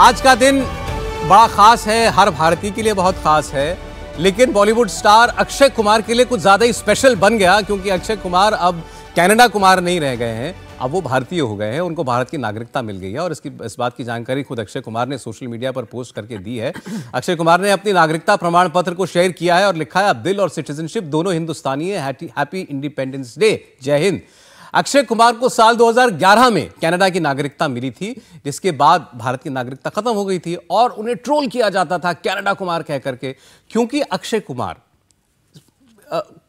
आज का दिन बड़ा खास है हर भारतीय के लिए बहुत खास है लेकिन बॉलीवुड स्टार अक्षय कुमार के लिए कुछ ज़्यादा ही स्पेशल बन गया क्योंकि अक्षय कुमार अब कनाडा कुमार नहीं रह गए हैं अब वो भारतीय हो गए हैं उनको भारत की नागरिकता मिल गई है और इसकी इस बात की जानकारी खुद अक्षय कुमार ने सोशल मीडिया पर पोस्ट करके दी है अक्षय कुमार ने अपनी नागरिकता प्रमाण पत्र को शेयर किया है और लिखा है अब दिल और सिटीजनशिप दोनों हिंदुस्तानी हैप्पी इंडिपेंडेंस डे जय हिंद अक्षय कुमार को साल 2011 में कनाडा की नागरिकता मिली थी जिसके बाद भारत की नागरिकता खत्म हो गई थी और उन्हें ट्रोल किया जाता था कनाडा कुमार कह करके क्योंकि अक्षय कुमार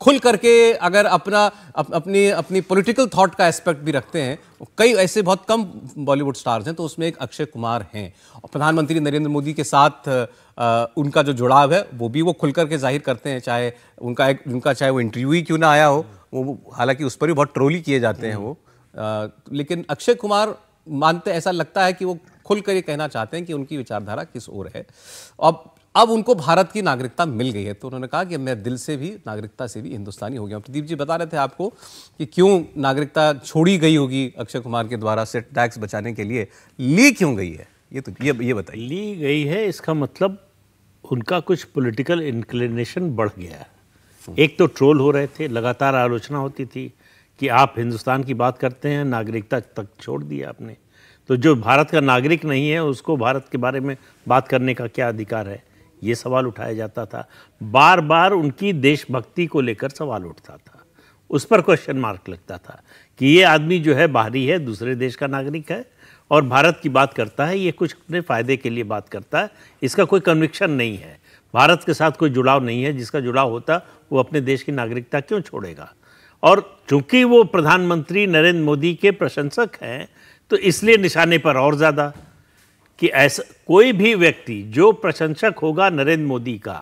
खुल करके अगर अपना अप, अपनी अपनी पॉलिटिकल थॉट का एस्पेक्ट भी रखते हैं कई ऐसे बहुत कम बॉलीवुड स्टार्स हैं तो उसमें एक अक्षय कुमार हैं और प्रधानमंत्री नरेंद्र मोदी के साथ आ, उनका जो जुड़ाव है वो भी वो खुल करके जाहिर करते हैं चाहे उनका एक उनका चाहे वो इंटरव्यू ही क्यों ना आया हो वो हालांकि उस पर भी बहुत ट्रोली किए जाते हैं वो हम्म। आ, लेकिन अक्षय कुमार मानते ऐसा लगता है कि वो खुलकर ये कहना चाहते हैं कि उनकी विचारधारा किस ओर है अब अब उनको भारत की नागरिकता मिल गई है तो उन्होंने कहा कि मैं दिल से भी नागरिकता से भी हिंदुस्तानी हो गया प्रदीप जी बता रहे थे आपको कि क्यों नागरिकता छोड़ी गई होगी अक्षय कुमार के द्वारा से टैक्स बचाने के लिए ली क्यों गई है ये तो ये ये बताइए ली गई है इसका मतलब उनका कुछ पॉलिटिकल इंक्लिनेशन बढ़ गया है एक तो ट्रोल हो रहे थे लगातार आलोचना होती थी कि आप हिंदुस्तान की बात करते हैं नागरिकता तक छोड़ दिया आपने तो जो भारत का नागरिक नहीं है उसको भारत के बारे में बात करने का क्या अधिकार है ये सवाल उठाया जाता था बार बार उनकी देशभक्ति को लेकर सवाल उठता था उस पर क्वेश्चन मार्क लगता था कि ये आदमी जो है बाहरी है दूसरे देश का नागरिक है और भारत की बात करता है ये कुछ अपने फ़ायदे के लिए बात करता है इसका कोई कन्विक्शन नहीं है भारत के साथ कोई जुड़ाव नहीं है जिसका जुड़ाव होता वो अपने देश की नागरिकता क्यों छोड़ेगा और चूंकि वो प्रधानमंत्री नरेंद्र मोदी के प्रशंसक हैं तो इसलिए निशाने पर और ज़्यादा कि ऐसा कोई भी व्यक्ति जो प्रशंसक होगा नरेंद्र मोदी का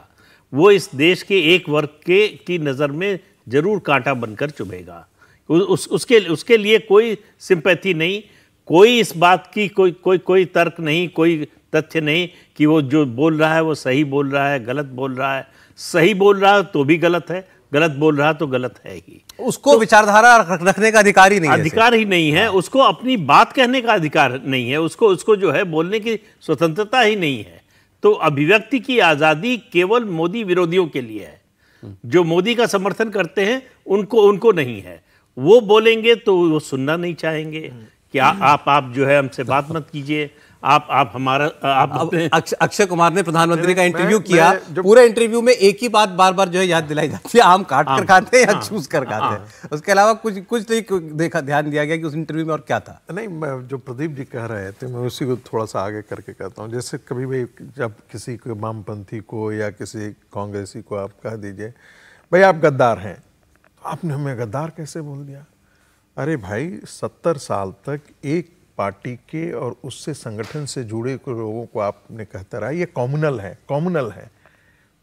वो इस देश के एक वर्ग के की नज़र में ज़रूर कांटा बनकर चुभेगा उस उसके उसके लिए कोई सिंपैथी नहीं कोई इस बात की कोई कोई कोई तर्क नहीं कोई तथ्य नहीं कि वो जो बोल रहा है वो सही बोल रहा है गलत बोल रहा है सही बोल रहा है तो भी गलत है गलत बोल रहा तो गलत है ही उसको तो, विचारधारा रखने का अधिकार ही नहीं अधिकार ही नहीं है हाँ। उसको अपनी बात कहने का अधिकार नहीं है उसको उसको जो है बोलने की स्वतंत्रता ही नहीं है तो अभिव्यक्ति की आज़ादी केवल मोदी विरोधियों के लिए है जो मोदी का समर्थन करते हैं उनको उनको नहीं है वो बोलेंगे तो वो सुनना नहीं चाहेंगे कि आ, आप आप जो है हमसे बात मत कीजिए आप आप हमारा आप अक्षय कुमार ने प्रधानमंत्री का इंटरव्यू किया पूरे इंटरव्यू में एक ही बात बार बार जो है याद दिलाई जाती है आम काट कर खाते हैं या हाँ। चूस कर खाते हैं हाँ। उसके अलावा कुछ कुछ नहीं तो देखा ध्यान दिया गया कि उस इंटरव्यू में और क्या था नहीं मैं जो प्रदीप जी कह रहे थे मैं उसी को थोड़ा सा आगे करके कहता हूँ जैसे कभी भी जब किसी को वामपंथी को या किसी कांग्रेसी को आप कह दीजिए भाई आप गद्दार हैं आपने हमें गद्दार कैसे बोल दिया अरे भाई सत्तर साल तक एक पार्टी के और उससे संगठन से जुड़े लोगों को आपने कहता रहा ये कॉमनल है कॉमनल है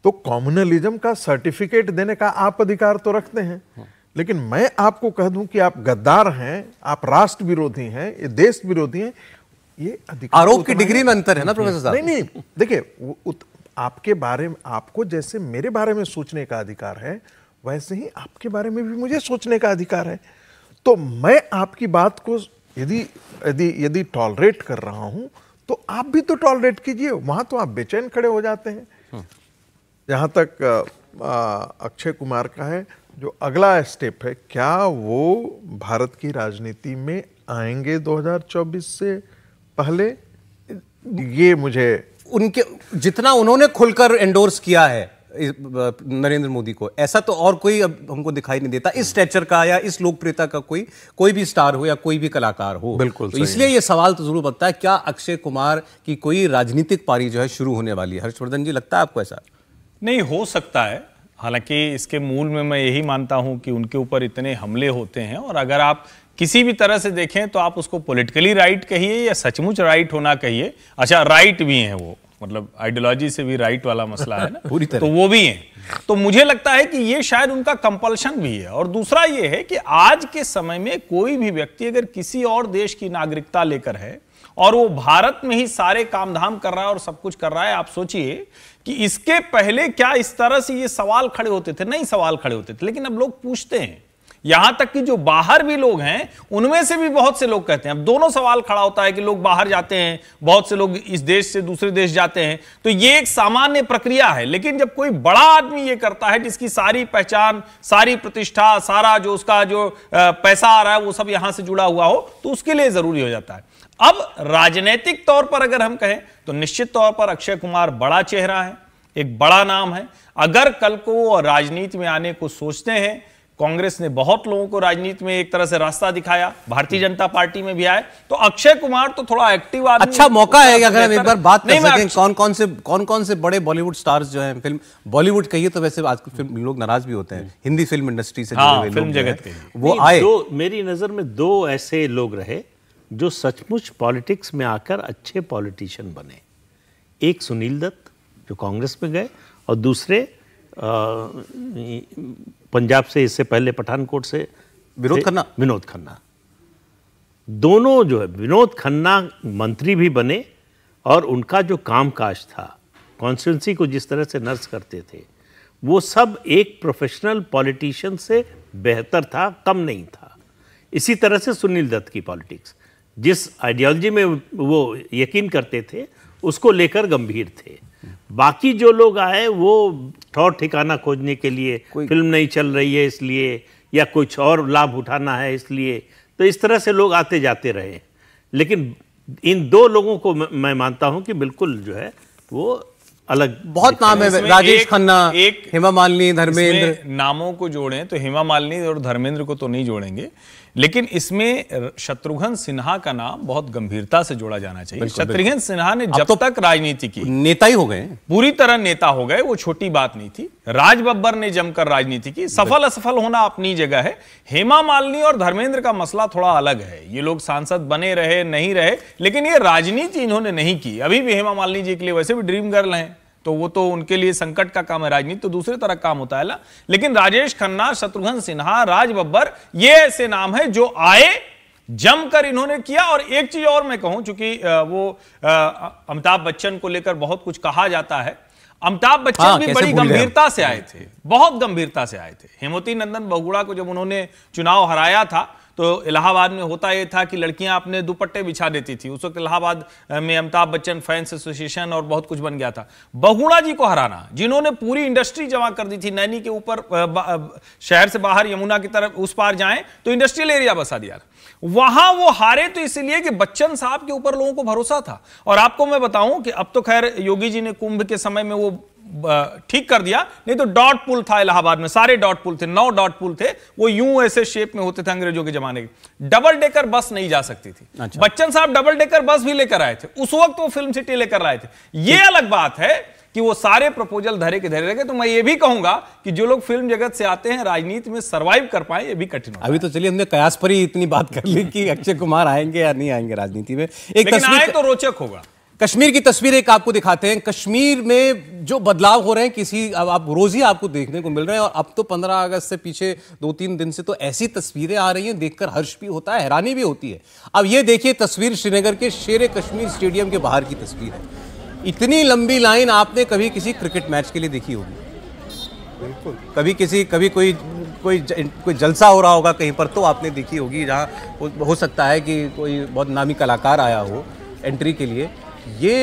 तो कॉमनलिज्म का सर्टिफिकेट देने का आप अधिकार तो रखते हैं लेकिन मैं आपको कह दूं कि आप गद्दार हैं आप राष्ट्र विरोधी हैं ये देश विरोधी हैं ये अधिकार तो आरोप की डिग्री में अंतर है ना प्रोफेसर साहब नहीं नहीं देखिए आपके बारे में आपको जैसे मेरे बारे में सोचने का अधिकार है वैसे ही आपके बारे में भी मुझे सोचने का अधिकार है तो मैं आपकी बात को यदि यदि यदि टॉलरेट कर रहा हूं तो आप भी तो टॉलरेट कीजिए वहां तो आप बेचैन खड़े हो जाते हैं जहां हम्म। तक अक्षय कुमार का है जो अगला स्टेप है क्या वो भारत की राजनीति में आएंगे 2024 से पहले ये मुझे उनके जितना उन्होंने खुलकर एंडोर्स किया है नरेंद्र मोदी को ऐसा तो और कोई अब हमको दिखाई नहीं देता इस स्टेचर का या इस लोकप्रियता का कोई कोई भी स्टार हो या कोई भी कलाकार हो बिल्कुल तो इसलिए ये सवाल तो जरूर बनता है क्या अक्षय कुमार की कोई राजनीतिक पारी जो है शुरू होने वाली है हर्षवर्धन जी लगता है आपको ऐसा नहीं हो सकता है हालांकि इसके मूल में मैं यही मानता हूं कि उनके ऊपर इतने हमले होते हैं और अगर आप किसी भी तरह से देखें तो आप उसको पॉलिटिकली राइट कहिए या सचमुच राइट होना कहिए अच्छा राइट भी हैं वो मतलब आइडियोलॉजी से भी राइट वाला मसला है ना पूरी तरह तो वो भी है तो मुझे लगता है कि ये शायद उनका कंपल्शन भी है और दूसरा ये है कि आज के समय में कोई भी व्यक्ति अगर किसी और देश की नागरिकता लेकर है और वो भारत में ही सारे काम धाम कर रहा है और सब कुछ कर रहा है आप सोचिए कि इसके पहले क्या इस तरह से ये सवाल खड़े होते थे नहीं सवाल खड़े होते थे लेकिन अब लोग पूछते हैं यहां तक कि जो बाहर भी लोग हैं उनमें से भी बहुत से लोग कहते हैं अब दोनों सवाल खड़ा होता है कि लोग बाहर जाते हैं बहुत से लोग इस देश से दूसरे देश जाते हैं तो ये एक सामान्य प्रक्रिया है लेकिन जब कोई बड़ा आदमी ये करता है जिसकी सारी पहचान सारी प्रतिष्ठा सारा जो उसका जो पैसा आ रहा है वो सब यहां से जुड़ा हुआ हो तो उसके लिए जरूरी हो जाता है अब राजनीतिक तौर पर अगर हम कहें तो निश्चित तौर पर अक्षय कुमार बड़ा चेहरा है एक बड़ा नाम है अगर कल को वो राजनीति में आने को सोचते हैं कांग्रेस ने बहुत लोगों को राजनीति में एक तरह से रास्ता दिखाया भारतीय जनता पार्टी में भी आए तो अक्षय कुमार तो थोड़ा एक्टिव आदमी अच्छा मौका है अगर हम एक बार बात नहीं कर कौन कौन से कौन कौन से बड़े बॉलीवुड स्टार्स जो हैं फिल्म बॉलीवुड कहिए तो वैसे आजकल फिल्म लोग नाराज भी होते हैं हिंदी फिल्म इंडस्ट्री से हाँ, फिल्म जगत वो आए दो मेरी नजर में दो ऐसे लोग रहे जो सचमुच पॉलिटिक्स में आकर अच्छे पॉलिटिशियन बने एक सुनील दत्त जो कांग्रेस में गए और दूसरे पंजाब से इससे पहले पठानकोट से विनोद खन्ना विनोद खन्ना दोनों जो है विनोद खन्ना मंत्री भी बने और उनका जो कामकाज था कॉन्स्टिट्यूंसी को जिस तरह से नर्स करते थे वो सब एक प्रोफेशनल पॉलिटिशियन से बेहतर था कम नहीं था इसी तरह से सुनील दत्त की पॉलिटिक्स जिस आइडियोलॉजी में वो यकीन करते थे उसको लेकर गंभीर थे बाकी जो लोग आए वो ठौर ठिकाना खोजने के लिए फिल्म नहीं चल रही है इसलिए या कुछ और लाभ उठाना है इसलिए तो इस तरह से लोग आते जाते रहे लेकिन इन दो लोगों को मैं मानता हूं कि बिल्कुल जो है वो अलग बहुत नाम है राजेश खन्ना एक हेमा मालिनी धर्मेंद्र नामों को जोड़े तो हेमा मालिनी और धर्मेंद्र को तो नहीं जोड़ेंगे लेकिन इसमें शत्रुघ्न सिन्हा का नाम बहुत गंभीरता से जोड़ा जाना चाहिए शत्रुघ्न सिन्हा ने जब तो तक राजनीति की नेता ही हो गए पूरी तरह नेता हो गए वो छोटी बात नहीं थी राज बब्बर ने जमकर राजनीति की सफल असफल होना अपनी जगह है हेमा मालिनी और धर्मेंद्र का मसला थोड़ा अलग है ये लोग सांसद बने रहे नहीं रहे लेकिन ये राजनीति इन्होंने नहीं की अभी भी हेमा मालिनी जी के लिए वैसे भी ड्रीम गर्ल हैं तो वो तो उनके लिए संकट का काम है राजनीति तो दूसरे तरह काम होता है ना लेकिन राजेश खन्ना शत्रुघ्न सिन्हा राज बब्बर ये ऐसे नाम है जो आए जमकर इन्होंने किया और एक चीज और मैं कहूं चूंकि वो अमिताभ बच्चन को लेकर बहुत कुछ कहा जाता है अमिताभ बच्चन हाँ, भी बड़ी गंभीरता से आए थे बहुत गंभीरता से आए थे हेमवती नंदन बहुगुड़ा को जब उन्होंने चुनाव हराया था तो इलाहाबाद में होता यह था कि लड़कियां अपने दुपट्टे बिछा देती थी उस वक्त इलाहाबाद में अमिताभ बच्चन फैंस एसोसिएशन और बहुत कुछ बन गया था बहुड़ा जी को हराना जिन्होंने पूरी इंडस्ट्री जमा कर दी थी नैनी के ऊपर शहर से बाहर यमुना की तरफ उस पार जाए तो इंडस्ट्रियल एरिया बसा दिया वहां वो हारे तो इसीलिए कि बच्चन साहब के ऊपर लोगों को भरोसा था और आपको मैं बताऊं कि अब तो खैर योगी जी ने कुंभ के समय में वो ठीक कर दिया नहीं तो डॉट पुल था इलाहाबाद में सारे डॉट पुल थे नौ डॉट पुल थे वो यूं ऐसे शेप में होते थे अंग्रेजों के जमाने के डबल डेकर बस नहीं जा सकती थी अच्छा। बच्चन साहब डबल डेकर बस भी लेकर आए थे उस वक्त वो फिल्म सिटी लेकर आए थे ये अलग बात है कि वो सारे प्रपोजल धरे के धरे रह गए तो मैं ये भी कहूंगा कि जो लोग फिल्म जगत से आते हैं राजनीति में सरवाइव कर पाए ये भी कठिन अभी तो चलिए हमने कयास पर ही इतनी बात कर ली कि अक्षय कुमार आएंगे या नहीं आएंगे राजनीति में एक आए तो रोचक होगा कश्मीर की तस्वीर एक आपको दिखाते हैं कश्मीर में जो बदलाव हो रहे हैं किसी अब आप रोज ही आपको देखने को मिल रहे हैं और अब तो 15 अगस्त से पीछे दो तीन दिन से तो ऐसी तस्वीरें आ रही हैं देखकर हर्ष भी होता है हैरानी भी होती है अब ये देखिए तस्वीर श्रीनगर के शेर कश्मीर स्टेडियम के बाहर की तस्वीर है इतनी लंबी लाइन आपने कभी किसी क्रिकेट मैच के लिए देखी होगी बिल्कुल कभी किसी कभी कोई कोई ज, कोई जलसा हो रहा होगा कहीं पर तो आपने देखी होगी जहाँ हो सकता है कि कोई बहुत नामी कलाकार आया हो एंट्री के लिए ये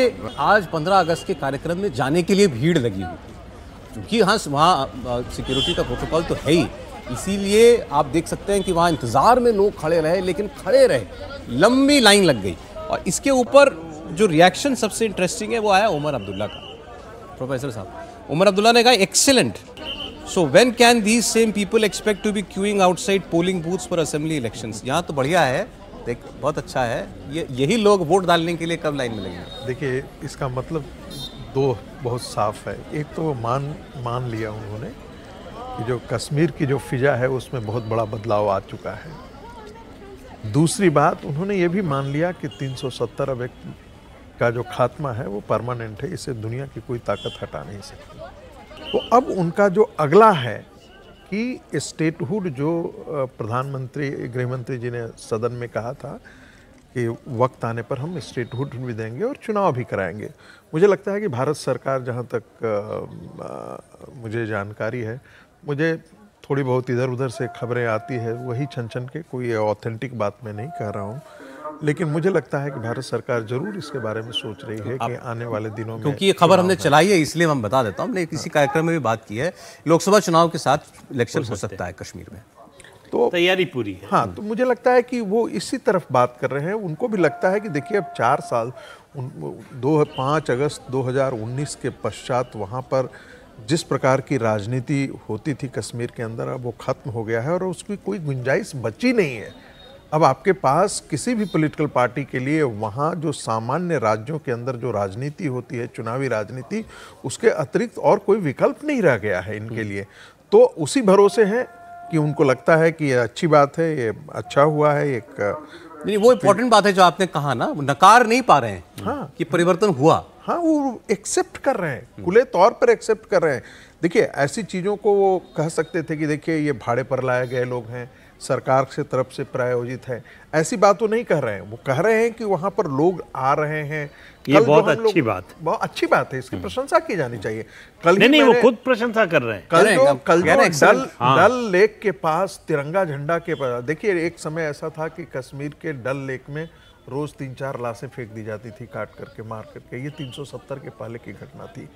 आज 15 अगस्त के कार्यक्रम में जाने के लिए भीड़ लगी हुई थी क्योंकि हाँ वहाँ सिक्योरिटी का प्रोटोकॉल तो है ही इसीलिए आप देख सकते हैं कि वहाँ इंतज़ार में लोग खड़े रहे लेकिन खड़े रहे लंबी लाइन लग गई और इसके ऊपर जो रिएक्शन सबसे इंटरेस्टिंग है वो आया उमर अब्दुल्ला का प्रोफेसर साहब उमर अब्दुल्ला ने कहा excellent so when can these same people expect to be queuing outside polling booths for assembly elections यहाँ तो बढ़िया है देख बहुत अच्छा है ये यही लोग वोट डालने के लिए कब लाइन में लगेंगे देखिए इसका मतलब दो बहुत साफ है एक तो मान मान लिया उन्होंने कि जो कश्मीर की जो फिजा है उसमें बहुत बड़ा बदलाव आ चुका है दूसरी बात उन्होंने ये भी मान लिया कि 370 अब एक का जो खात्मा है वो परमानेंट है इसे दुनिया की कोई ताकत हटा नहीं सकती तो अब उनका जो अगला है कि स्टेटहुड जो प्रधानमंत्री गृह मंत्री जी ने सदन में कहा था कि वक्त आने पर हम स्टेटहुड भी देंगे और चुनाव भी कराएंगे मुझे लगता है कि भारत सरकार जहाँ तक आ, मुझे जानकारी है मुझे थोड़ी बहुत इधर उधर से खबरें आती है वही छन छन के कोई ऑथेंटिक बात मैं नहीं कह रहा हूँ लेकिन मुझे लगता है कि भारत सरकार जरूर इसके बारे में सोच रही है कि आने वाले दिनों में क्योंकि ये खबर हमने चलाई है इसलिए मैं बता देता हूँ हमने किसी कार्यक्रम में भी बात की है लोकसभा चुनाव के साथ इलेक्शन हो सकता है कश्मीर में तो तैयारी पूरी है हाँ तो मुझे लगता है कि वो इसी तरफ बात कर रहे हैं उनको भी लगता है कि देखिए अब चार साल उन दो पाँच अगस्त 2019 के पश्चात वहाँ पर जिस प्रकार की राजनीति होती थी कश्मीर के अंदर अब वो ख़त्म हो गया है और उसकी कोई गुंजाइश बची नहीं है अब आपके पास किसी भी पॉलिटिकल पार्टी के लिए वहाँ जो सामान्य राज्यों के अंदर जो राजनीति होती है चुनावी राजनीति उसके अतिरिक्त और कोई विकल्प नहीं रह गया है इनके हम्म। लिए तो उसी भरोसे हैं कि उनको लगता है कि ये अच्छी बात है ये अच्छा हुआ है एक नहीं वो इम्पोर्टेंट बात है जो आपने कहा ना नकार नहीं पा रहे हैं हाँ कि परिवर्तन हुआ हाँ वो एक्सेप्ट कर रहे हैं खुले तौर पर एक्सेप्ट कर रहे हैं देखिए ऐसी चीज़ों को वो कह सकते थे कि देखिए ये भाड़े पर लाए गए लोग हैं सरकार से तरफ से प्रायोजित है ऐसी बात तो नहीं कह रहे हैं वो कह रहे हैं कि वहाँ पर लोग आ रहे हैं ये बहुत अच्छी बात बहुत अच्छी बात है इसकी हम्म। प्रशंसा की जानी चाहिए कल नहीं, नहीं वो खुद प्रशंसा कर रहे हैं कल जो कल जो डल डल हाँ। लेक के पास तिरंगा झंडा के पास देखिए एक समय ऐसा था कि कश्मीर के डल लेक में रोज तीन चार लाशें फेंक दी जाती थी काट करके मार करके ये 370 के पहले की घटना थी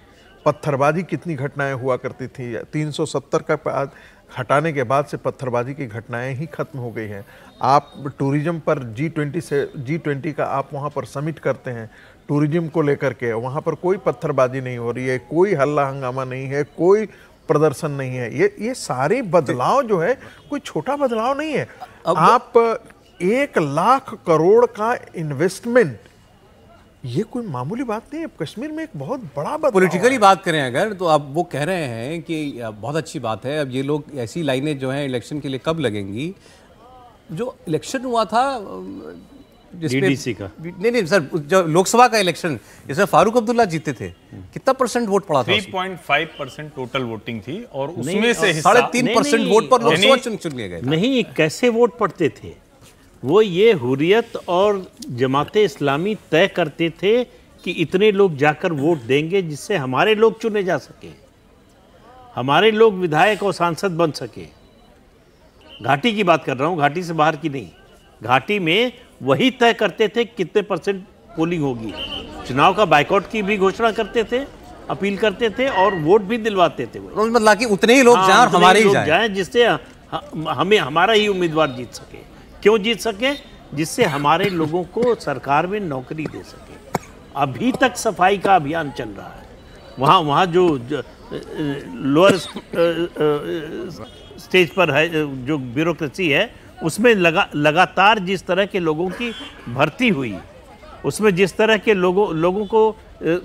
पत्थरबाजी कितनी घटनाएं हुआ करती थी 370 का बाद हटाने के बाद से पत्थरबाजी की घटनाएं ही खत्म हो गई हैं आप टूरिज्म पर जी ट्वेंटी से जी ट्वेंटी का आप वहाँ पर समिट करते हैं टूरिज्म को लेकर के वहाँ पर कोई पत्थरबाजी नहीं हो रही है कोई हल्ला हंगामा नहीं है कोई प्रदर्शन नहीं है ये ये सारे बदलाव जो है कोई छोटा बदलाव नहीं है आप एक लाख करोड़ का इन्वेस्टमेंट ये कोई मामूली बात नहीं है कश्मीर में एक बहुत बड़ा बात पॉलिटिकली बात करें अगर तो आप वो कह रहे हैं कि बहुत अच्छी बात है अब ये लोग ऐसी लाइनें जो हैं इलेक्शन के लिए कब लगेंगी जो इलेक्शन हुआ था डीडीसी का नहीं नहीं सर जो लोकसभा का इलेक्शन इसमें फारूक अब्दुल्ला जीते थे हम्म। कितना परसेंट वोट पड़ा था फाइव परसेंट टोटल वोटिंग थी और उसमें से साढ़े तीन परसेंट वोट पर लोकसभा चुन लिए गए नहीं कैसे वोट पड़ते थे वो ये हुरियत और जमात इस्लामी तय करते थे कि इतने लोग जाकर वोट देंगे जिससे हमारे लोग चुने जा सके हमारे लोग विधायक और सांसद बन सके घाटी की बात कर रहा हूँ घाटी से बाहर की नहीं घाटी में वही तय करते थे कितने परसेंट पोलिंग होगी चुनाव का बाइकआउट की भी घोषणा करते थे अपील करते थे और वोट भी दिलवाते थे मतलब कि उतने ही लोग हाँ, जाएं हमारे ही जाएं जिससे हमें हमारा ही उम्मीदवार जीत सके क्यों जीत सके जिससे हमारे लोगों को सरकार में नौकरी दे सके अभी तक सफाई का अभियान चल रहा है वहाँ वहाँ जो, जो लोअर स्टेज पर है जो ब्यूरोक्रेसी है उसमें लगा लगातार जिस तरह के लोगों की भर्ती हुई उसमें जिस तरह के लोगों लोगों को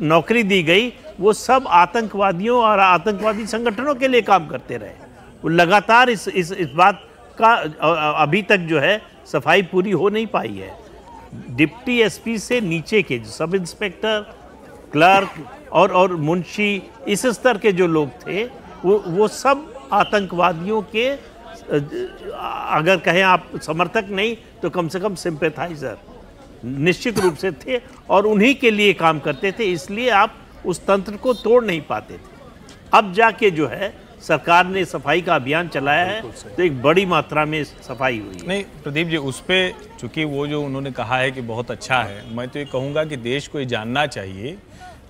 नौकरी दी गई वो सब आतंकवादियों और आतंकवादी संगठनों के लिए काम करते रहे वो लगातार इस इस इस बात का अभी तक जो है सफाई पूरी हो नहीं पाई है डिप्टी एसपी से नीचे के सब इंस्पेक्टर क्लर्क और और मुंशी इस स्तर के जो लोग थे वो वो सब आतंकवादियों के अगर कहें आप समर्थक नहीं तो कम से कम सिंपेथाइजर निश्चित रूप से थे और उन्हीं के लिए काम करते थे इसलिए आप उस तंत्र को तोड़ नहीं पाते थे अब जाके जो है सरकार ने सफाई का अभियान चलाया है तो एक बड़ी मात्रा में सफाई हुई है। नहीं प्रदीप जी उस पर चूंकि वो जो उन्होंने कहा है कि बहुत अच्छा है मैं तो ये कहूँगा कि देश को ये जानना चाहिए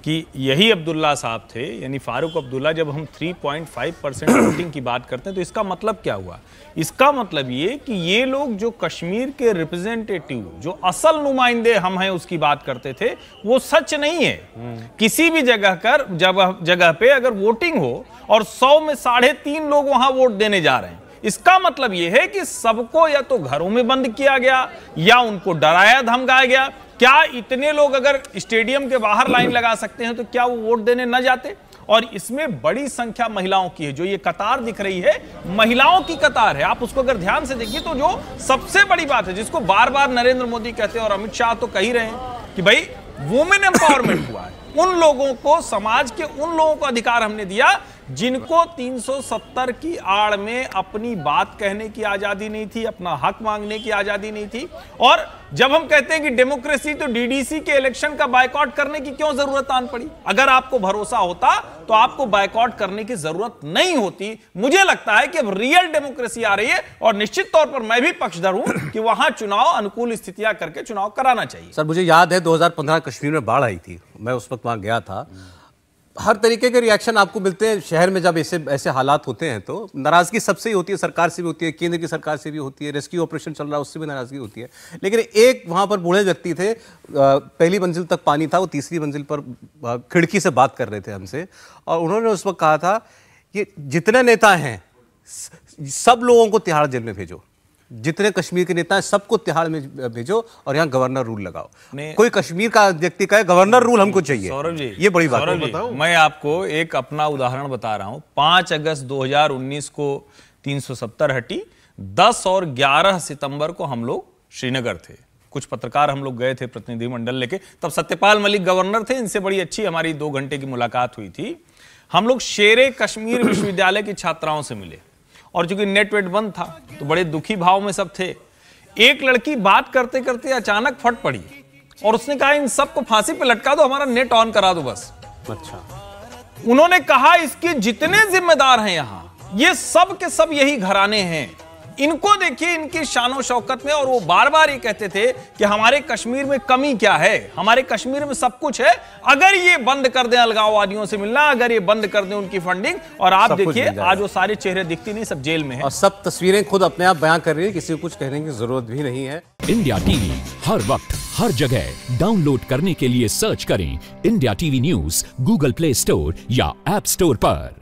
कि यही अब्दुल्ला साहब थे यानी फारूक अब्दुल्ला जब हम 3.5 परसेंट वोटिंग की बात करते हैं तो इसका मतलब क्या हुआ इसका मतलब ये कि ये लोग जो कश्मीर के रिप्रेजेंटेटिव जो असल नुमाइंदे हम हैं उसकी बात करते थे वो सच नहीं है किसी भी जगह कर जगह जगह पे अगर वोटिंग हो और सौ में साढ़े तीन लोग वहां वोट देने जा रहे हैं इसका मतलब यह है कि सबको या तो घरों में बंद किया गया या उनको डराया धमकाया गया क्या इतने लोग अगर स्टेडियम के बाहर लाइन लगा सकते हैं तो क्या वो वोट देने न जाते और इसमें बड़ी संख्या महिलाओं की है जो ये कतार दिख रही है महिलाओं की कतार है आप उसको अगर ध्यान से देखिए तो जो सबसे बड़ी बात है जिसको बार बार नरेंद्र मोदी कहते हैं और अमित शाह तो कही रहे हैं कि भाई वुमेन एम्पावरमेंट हुआ है उन लोगों को समाज के उन लोगों को अधिकार हमने दिया जिनको 370 की आड़ में अपनी बात कहने की आजादी नहीं थी अपना हक मांगने की आजादी नहीं थी और जब हम कहते हैं कि डेमोक्रेसी तो डीडीसी के इलेक्शन का बायकॉट करने की क्यों जरूरत आन पड़ी अगर आपको भरोसा होता तो आपको बायकॉट करने की जरूरत नहीं होती मुझे लगता है कि अब रियल डेमोक्रेसी आ रही है और निश्चित तौर पर मैं भी पक्षधर हूं कि वहां चुनाव अनुकूल स्थितियां करके चुनाव कराना चाहिए सर मुझे याद है दो कश्मीर में बाढ़ आई थी मैं उस वक्त वहां गया था हर तरीके के रिएक्शन आपको मिलते हैं शहर में जब ऐसे ऐसे हालात होते हैं तो नाराज़गी सबसे ही होती है सरकार से भी होती है केंद्र की सरकार से भी होती है रेस्क्यू ऑपरेशन चल रहा है उससे भी नाराज़गी होती है लेकिन एक वहाँ पर बूढ़े व्यक्ति थे पहली मंजिल तक पानी था वो तीसरी मंजिल पर खिड़की से बात कर रहे थे हमसे और उन्होंने उस वक्त कहा था कि जितने नेता हैं सब लोगों को तिहाड़ जेल में भेजो जितने कश्मीर के नेता हैं सबको तिहाड़ में भेजो और यहाँ गवर्नर रूल लगाओ कोई कश्मीर का व्यक्ति कहे गवर्नर रूल हमको चाहिए सौरभ जी ये बड़ी बात है मैं आपको एक अपना उदाहरण बता रहा हूँ पांच अगस्त 2019 को 370 हटी 10 और 11 सितंबर को हम लोग श्रीनगर थे कुछ पत्रकार हम लोग गए थे प्रतिनिधिमंडल लेके तब सत्यपाल मलिक गवर्नर थे इनसे बड़ी अच्छी हमारी दो घंटे की मुलाकात हुई थी हम लोग शेर कश्मीर विश्वविद्यालय की छात्राओं से मिले और चूंकि नेट वेट बंद था तो बड़े दुखी भाव में सब थे एक लड़की बात करते करते अचानक फट पड़ी और उसने कहा इन सबको फांसी पे लटका दो हमारा नेट ऑन करा दो बस अच्छा उन्होंने कहा इसके जितने जिम्मेदार हैं यहां ये सब के सब यही घराने हैं इनको देखिए इनकी शानो शौकत में और वो बार बार ये कहते थे कि हमारे कश्मीर में कमी क्या है हमारे कश्मीर में सब कुछ है अगर ये बंद कर दें अलगाववादियों से मिलना अगर ये बंद कर दें उनकी फंडिंग और आप देखिए आज वो सारे चेहरे दिखती नहीं सब जेल में है और सब तस्वीरें खुद अपने आप बयां कर रही है किसी को कुछ कहने की जरूरत भी नहीं है इंडिया टीवी हर वक्त हर जगह डाउनलोड करने के लिए सर्च करें India TV news Google Play Store या एप स्टोर पर